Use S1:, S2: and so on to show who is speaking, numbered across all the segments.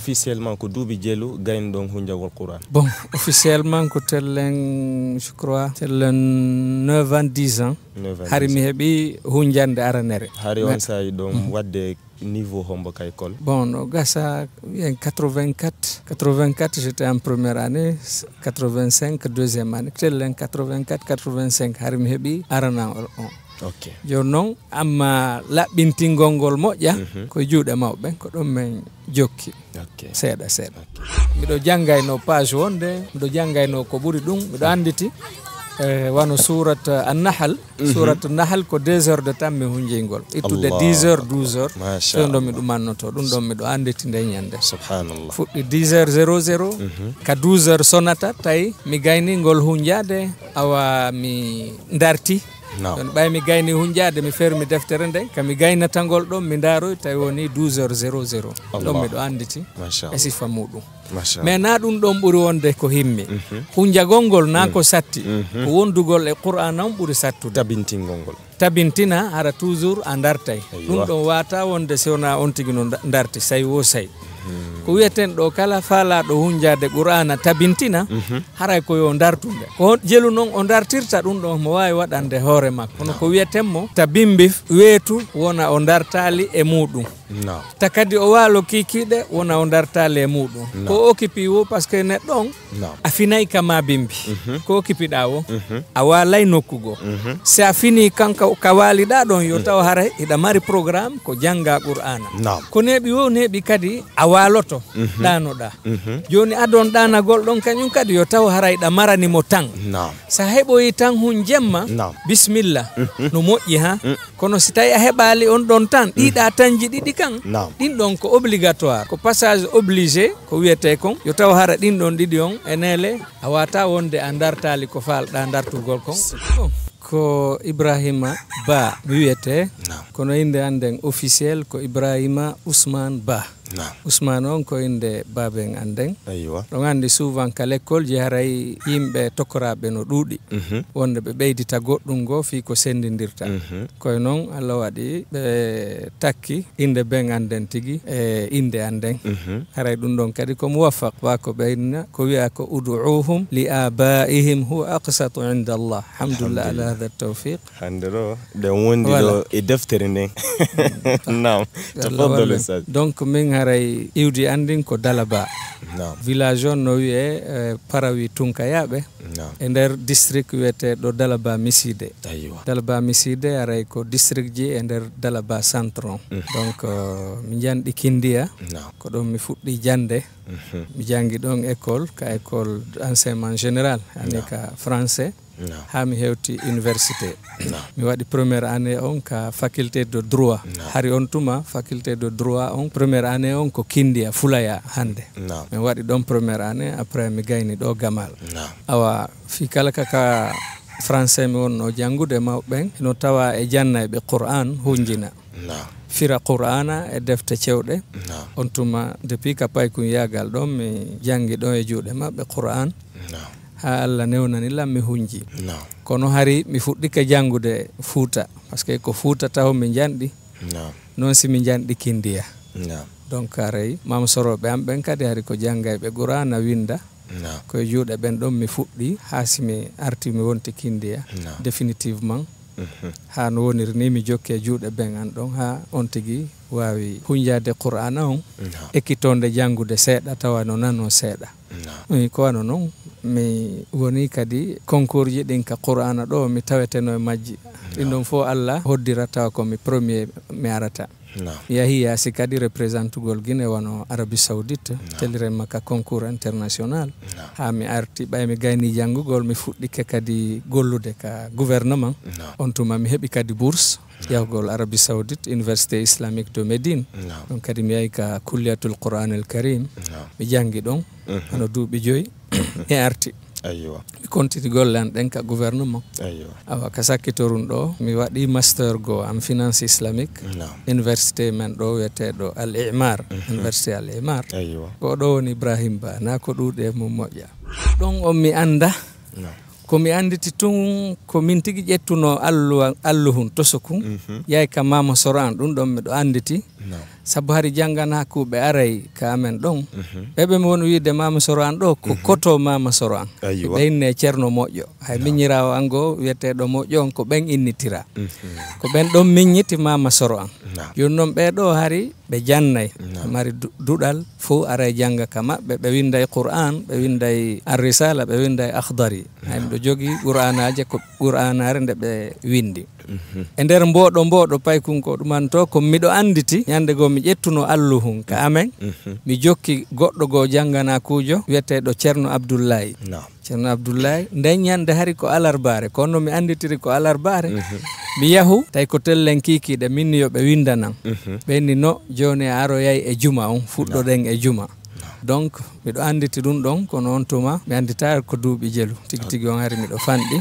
S1: officiellement ko duuɓi jeelu gayn ɗon hunjagol qouran
S2: bon officiellement ko Telen, je crois tellen 9 ans 10 ans hari mi heeɓi hunjande aranere hari on saahi ɗon
S1: mm. wadde niveau hombo ka école bon no gasa wiyen
S2: 84 84 j'étais en première année 85 deuxième année Telen 84 85 hari mi heeɓi aranan okay. joni noon amma laɓɓintingol ngol moƴƴa mm -hmm. ko juuɗe mawɓe ko ɗum min jokki okay. seeɗa seeɗa okay. miɗo janngayno page wonde miɗo janngayno ko ɓuri ɗum miɗo anditi e wano surat annahal mhm. surat nahal ko 2 heures de temps mi hunjingol ittude 10 heures 12 heures ɗon ɗo mi ɗumannoto ɗum ɗon miɗo anditi nde ñande fuɗɗi 10 heures 00 mhm. ka 12 heures sonata tawi mi gayningol hunjade awa mi darti ɗon ɓaymi gayni hunjade mi feere mi deftere nde kami gaynatagol ɗon mi daaroy tawi woni 12 heures 00 ɗon miɗo anditi e sifa muɗum mais na ɗum ɗon ɓuuri wonde ko himmi mhm. hunjagol ngol na ko mhm. satti mhm. ko wondugol e qur'an on ɓuuri sattude tabintingol ngol tabintina hara toujours a dartay ɗum ɗon wata wonde si wona on tigui no darti sayi wo sayi ko wiyeten ɗo kala faalaɗo hunjade qur'ana tabintina mhm. haray koyo dartude dartunde ko jelu noon o dartirta ɗum ɗo mo wawi waɗande hoore makko kono ko wiyetenmo tabimbi weetu wona o dartali e muɗum ta kadi o waalo kikiɗe wona o dartali e muɗum ko occupi wo par ce que neɗɗo on a finayi kama bimbi mhm. ko occupiɗa -hmm. a walay nokkugo mhm. si a fini kanka ka waliɗa ɗon yo taw haray iɗa mari programme ko jangga qur'ana ko neɓi wo neɓi kadi a waloto to ɗanoɗa joni adon ɗanagol ɗon kañum kadi yo taw harayɗa maranimo tan sa heɓoyi tan hun jemma bisimilla mhm. no moƴƴi ha kono si tawi a heɓali on ɗon tan ɗiɗa tanji ɗiɗi kan ɗinɗon ko obligatoire ko passage obligé ko wiyete kon yo taw hara ɗin ɗon ɗiɗi on enele a wata wonde a dartali ko falɗa dartugol kon ko ibrahima ba mi wiyete kono inde anden officiel ko ibrahima ousmane ba ousmane on ko inde baben anden aywa ɗon anndi souvent kala école jeharay yimɓe tokkoraɓe no ɗuuɗi mhm. wonde ɓe ɓeydita goɗɗum ngo fii ko senndindirta mhm. koye noon allah waɗi ɓe takki inde ben anden tigi e inde anden mhm. haray ɗum ɗon kadi ko muwaffaq wa ko ɓeydna ko wiya ko uduuhum li abaihim huwa aqsatu inda allah hamdulillah ala hatha tawfiq
S1: hande ɗo ɗen wondi ɗo e deftere nden mm. nam tafaddalu
S2: donc min haray iwdi andin ko dala ba village on no wiye eh, parawi tunkayaɓe e nder district wiyeteɗo eh, dala ba miside dala ba miside aray ko district ji e nder dala ba centre on mm. donc eh, mi janɗi kindiya ko ɗon mi fuɗɗi jande mm-hmm. mi jangi ɗon école ka école enseignement général ani ka français ha mi hewti université mi waɗi premiére année on ka faculté de droit hari on tuma faculté de droit on premiére année on ko kindi a fulaya hannde mi waɗi ɗon premiére année après mi gayni ɗo gamal awa fi kala kaka français mi wonno janngude mawɓen no tawa e jannayɓe qur'an hunjina fira qur'ana e defte cewɗe on tuma depuis ka paykum yagal ɗon mi janngi ɗon e juuɗe maɓɓe qur'an ha allah newnani lammi hunji no. kono hari mi ke janngude fuuta par ce que ko fuuta taw mi janɗi no. noon si mi janɗi kindiya no. donc haray mam soroɓe am ɓen kadi hari ko janngayɓe gurana winda no. koye juuɗe ɓen ɗon mi fuɗɗi haa mi arti mi wonti kindiya no. définitivement Mm mhm. ha no woniri ni mi jokki e juuɗe ɓen an ɗon ha on tigi wawi huñjade qur'ana on no. ekkitode janngude seeɗa tawa no nan on seeɗa ko wano noon mi woni kadi concours ji ɗin ka qur'ana ɗo mi taweteno e majji mm. ɗin ɗon fo allah hoddirata komi premier mi arata mi yahi yaasi kadi représentegol guine wono arabie saoudite tellirenma ka concours international ha mi arti ɓay mi gayni janngugol mi fuɗɗike kadi gollude ka gouvernement on tuma mi heɓi kadi bourse yahgol arabie saoudite université islamique de médine ɗon kadi mi yahi ka kulliatul qouran el karim mi janngi ɗon mhm. hono duuɓi joyi e arti aywa kontiti golle an ɗen ka gouvernement aywa awa ka sakkitorun ɗo mi waɗi master go an finance islamique no. université men ɗo wiyeteɗo al imar mm -hmm. université al imar aywa ko ɗo woni ibrahima ba na ko ɗuɗe mum moƴƴa ɗon on mi anda no. komi anditi tun min tigi ƴettuno alluhun toso mm -hmm. yay ka mama soro an ɗum ɗon miɗo anditi sabu hari ku be arai ka amen mhm. be be mon wi de mama soro an do ko mhm. koto mama soro an ne cerno mojo hay minira an go wiyeteɗo moƴƴo on ko ben innitira ko ben do minniti mama soro an non be do hari ɓe jannayi mari dudal, fu arai janga kama, ka be ɓe qur'an ɓe winda e arrisala ɓe winda e akhdari do jogi jogii qur'anaji ko qur'anare nde be windi e nder mboɗo mboɗo paykunko ɗuman to ko miɗo anditi ñande goo mi ƴettuno alluhun ka amen mhm. mi jokki goɗɗo goo janggana kuujo wiyeteɗo ceerno abdoullayi ceerno abdoullayi nden ñande hari ko alarbare kono mi anditiri ko alarbare mhm. mi yahu tawi ko tellen kikiɗe minniyoɓe windanan ɓe mhm. ɓenni no joni a aroyayi e juma on fuɗɗoɗen e juma donc miɗo anditi ɗum ɗon kono on tuma mi andita ko duuɓi jelu tigi tigi on hari miɗo fanɗi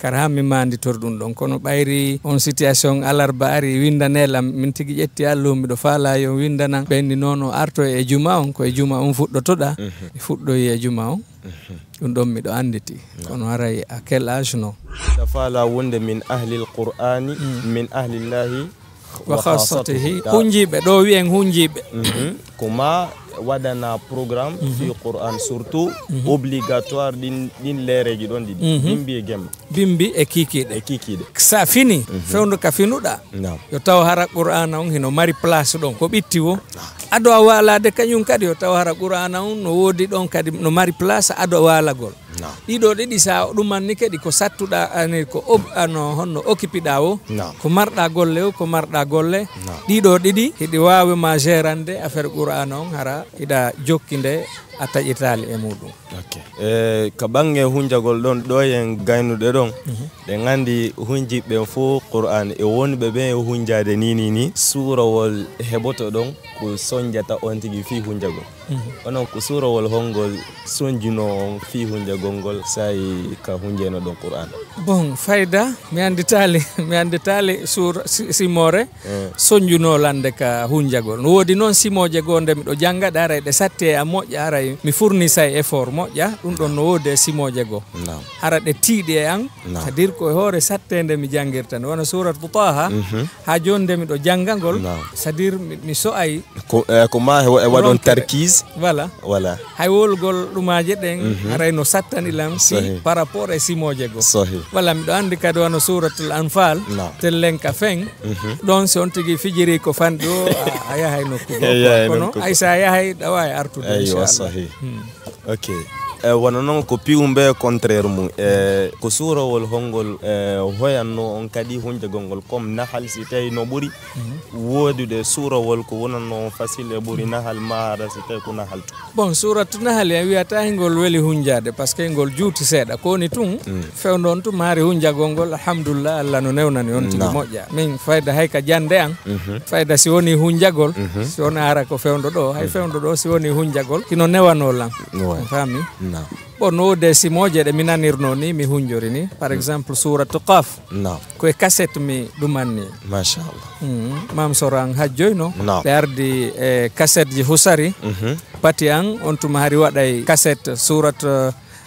S2: kara han mi manditor ɗum ɗon kono ɓayri on situation alarba ari windanelam min tigi ƴetti allahu miɗo faala yo windanan ɓenni noon o arto e juma on koye juma on fuɗɗotoɗa mhm. mi fuɗɗoyi e juma on mhm. ɗum ɗon miɗo anditi kono aray a quel age no
S1: ta faala wonde min ahli l qur'ani mm. min ahlillahi wa khasatihi hunjiɓe
S2: ɗo wiyen hunjiɓe mhm.
S1: koma waɗana programme mhm. fi qouran surtout mhm. obligatoire ɗin ɗin lereji ɗon ɗiɗi bimbi
S2: e gemma bimbi e kikiɗe e kikiɗe sa fini fewdo ka finuɗa yo taw hara qur'ana on hino mari place ɗon ko ɓitti wo ah ado walade kañum kadi o taw hara qur'ana on no woodi ɗon kadi no mari place ado walagol ɗiɗo ɗiɗi sa o ɗumanni kadi ko sattuɗa ani ko ano honno occupiɗa o ko marɗa golle o ko marɗa golle ɗiɗo ɗiɗi hiɗi wawima gérande affaire qur'ana on hara iɗa jokki nde a taƴitali e muɗum
S1: okay. e eh, ko banggue hunjagol ɗon ɗo en gaynuɗe ɗon mhm. ngandi gandi hunjiɓɓen fo qur'an e wonɓe ɓe e hunjade nini ni suurowol heɓoto ɗon ko soñjata on tigi fi hunjagol mhm. onon ko suurowol holngol soñjuno on fi hunjagol ngol sai ka hunjeno ɗon qur'an
S2: bon fayda mi anditali mi sur simore eh. soñjuno lande ka hunjagol woodi non simoje goo nde miɗo jangga ɗa ara ɗe satti e aray mi e effort moƴƴa ɗum ɗon no woodi simoje goo ara ɗe e an koye hoore sattede mi jangirtan wona suratu taha mm -hmm. ha joni nde miɗo jangangol c' à dire mi so'ay
S1: ko, uh, ko ma e waɗon tarkise voilà voilà
S2: hay wolgol ɗumaje ɗen mm -hmm. arayno sattan ilam si par rapport e simoje go voilà miɗo andi kadi wona suratul anfal tellen ka fen mm -hmm. ɗon so on tigui fijiri ko fanɗi o a yahay nokku kono ay sa yahay ɗawa e artude inchallah hmm.
S1: ok e eh, wona noon ko piwmbe contraire mum e ko suurowol holngol e eh, hoyatno on kadi hunjagol ngol comme nahal si tawi no ɓuri
S2: mhm.
S1: woodude suurowol ko wonanno on facile e ɓuri mhm. nahal maara si tawi ko nahal to
S2: bon suuratu nahal en wiyata hengol weli hunjade par ce que ngol juuti seeɗa koni tun mm. fewndon tu haari hunjagol ngol alhamdulillah allah no newnani on tigi moƴƴa min fayda hay ka jande an mhm. fayda si woni hunjagol si wona ara ko fewndo ɗo hay fewndo ɗo si woni hunjagol kino newanolan
S1: fami mm no.
S2: ɓono de simoje ɗe mi nanirno ni mi hunjori ni par mm. exemple suratu qaf no. koye cassette mi ɗumanni machallah mm. mam sorang an hajjoyno no. ardi e eh, cassette ji husari mm -hmm. pati an on tuma hari waɗay cassette surat uh,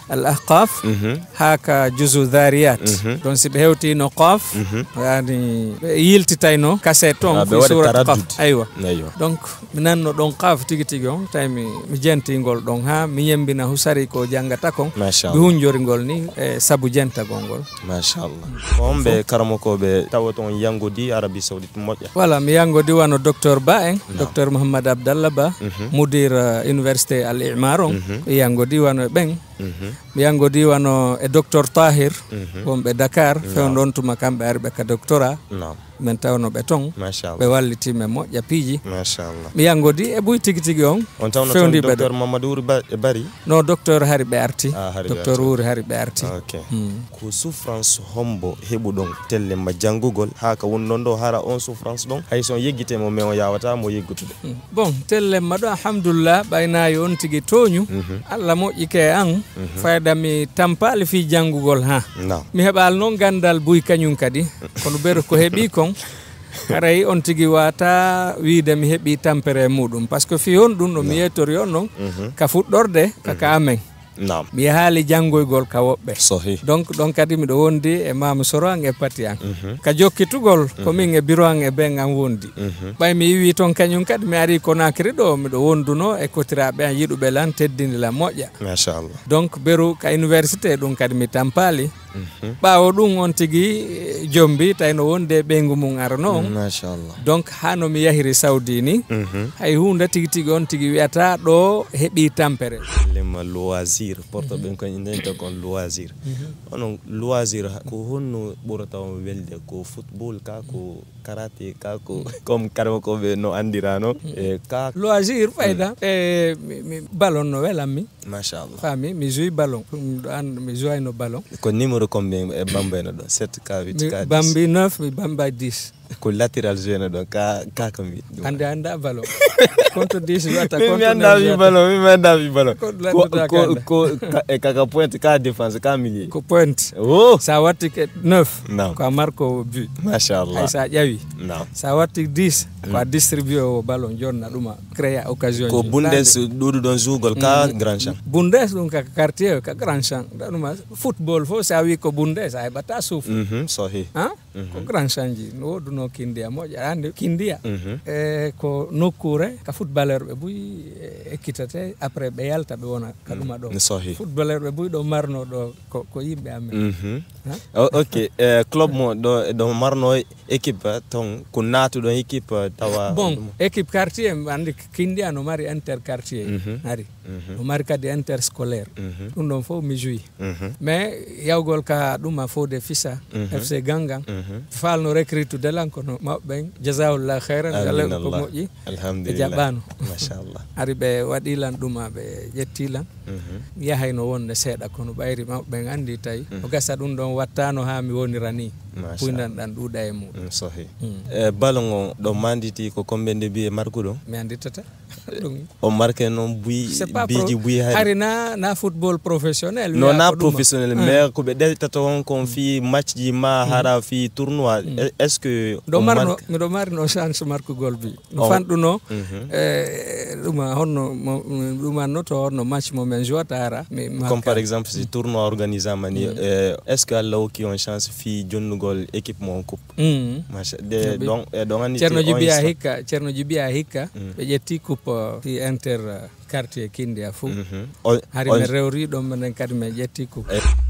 S2: al mm -hmm. haka juzu dhariyat mm -hmm. donc siɓe hewtino qaf mm -hmm. yani ɓe yiltitayno kase ton fi surat qaf aywa donc mi nanno ɗon qaf tigi tigi on oh? tawi mi, mi jentigol ɗon ha mi yembina husari ko janggata kon mi hunjoringol ni e sabu jentagol ngol
S1: machallah ko on ɓe karamo koɓe tawa toon yangodi arabi saoudite moƴƴa
S2: voilà mi yangodi wano docteur ba en eh? no. docteur mouhammad abdallah ba mm -hmm. mudir uh, université al imar on oh? mm -hmm. yangodi wano e ɓen mi mm-hmm. di wano e eh, docteur tahir mm-hmm. wonɓe dakar mm-hmm. fewn ɗon tuma kamɓe ari ka doctora min tawno ɓe toon ɓe wallitima moƴƴa piiji mi yangodi e ɓuy tigi tigi on on tawno mamadou eh, bari no docteur hari ɓe arti docteur wuuri hari ɓe arti
S1: ko souffrance hombo heɓuɗon telle ma janngugol ha ka wonnon ɗo hara on souffrance ɗon hay son yeggitemo mais on yawata mo yeggutude
S2: bon telle ma ɗo alhamdoulillah ɓaynayi on tigi toñu allah moƴƴike an fayda mi tampali fi janngugol ha mi heɓal noon gandal buy kañum kadi kono ɓeru ko heeɓi ko ɗon haray on tigi wata wiide mi heɓi tampere e muɗum par ce que fi hon ɗum ɗo mi yettori on ɗon mhm. ka fuɗɗorde kaka mhm. amen nam mi haali janngoygol kawoɓɓe sahi donc ɗon kadi miɗo wondi e mami soro an e pati an mhm. ka jokkitugol mhm. komin e bureau an e ɓen an wondi ɓay mhm. mi yiwi toon kañum kadi mi ari konakiri ɗo miɗo wonduno e kotiraɓe an yiɗuɓe lan teddini la moƴƴa machallah donc beru ka université ɗum kadi mi tampali ɓawo ɗum on tigui e, jombi tawino wonde e ɓeygu mum arano on
S1: machallah
S2: donc ha no mi yahiri sawdi ni hay hunde tigui tigui on tigui wiyata ɗo heeɓi tampere
S1: lasir porta bem com dentro com lazer ou não lazer com hono porta um velho com futebol cá com karate cá com como caro com no andirano cá lazer vai dar
S2: no novela eh, eh, mi macha allah faami mi joue ballon an mi joino ballon
S1: ko numéro combien e bamba ene ɗon 7 k 8 k bambi 9 mi bamba 10 ko latéral joino ɗon ka ka kam wi hande
S2: anda ballon contre 10 wata contre mi anda wi ballon mi anda wi ballon ko ko e kaka pointe ka défense ka milieu ko pointe oh sa watti 9 ko a marko but macha allah sa ƴawi sa watti 10 ko a distribué o ballon jonna ɗuma créé occasion ko bundes ɗuɗuɗon
S1: jugol ka mm. grand champ
S2: bundes ɗum ka quartier ka grand champ ɗa ɗuma football fof so wi ko bundes mm heɓata suufu mhm, sahi ko grand changi no woduno kindiya moƴƴa ande kindiya mhm. e eh, ko nokkure ka footballeur ɓe buyi ekkitate eh, après ɓe yalta ɓe wona mm, ka ɗuma ɗo footballeur ɓe buyi ɗo marno ɗo ko, ko yimɓe amen
S1: mhm. ok eh, club mo ɗo ɗo marno équipe ton ko naatuɗo équipe tawa bon
S2: équipe quartier andi kindiya no mari inter quartier mhm. ari no mari kadi inter scolaire ɗum ɗon fof mi joyi mais yawgol ka ɗuma fode fisa fc gangan Mm-hmm. falno recrutude lankono maɓɓe ɓen jasahullah khairan allah ko moƴƴi e jaɓɓano machallah ari ɓe waɗilan ɗuma ɓe ƴettilan mm-hmm. yahayno wonde seeɗa kono ɓayri maɓɓe ɓen andi tawi mm. o gasa ɗum ɗon wattano ha mi wonira ni puydanɗan ɗuuɗa e
S1: muɗum mm, sohi mm. e o ɗo manditi ko combien de bi e markuɗo
S2: mi anditata ɗum
S1: o marque noon buy biji buy hari
S2: na na football professionnel non na professionnel mais
S1: ko ɓe ɗeltata on kon fi match ji ma hara fi tournoi mm. e-, est ce que miɗo marno
S2: miɗo marno chance marque gol bi no oh. fanɗuno ɗuma mhm. eh, honno ɗumanno to honno match momin jotara comme par exemple
S1: si tournoi organisama ni mm. eh, est ce que allah hokki on chance fi jonnugol équipe mo mm. eh, on coupe ɗon andi ceernoji mbiya
S2: hikka ceernoji mbiya hikka ɓe ƴetti coupe fi inter euh, quartier kindia fou mhm. hari min rewri ɗon minen kadi min ƴetti coupe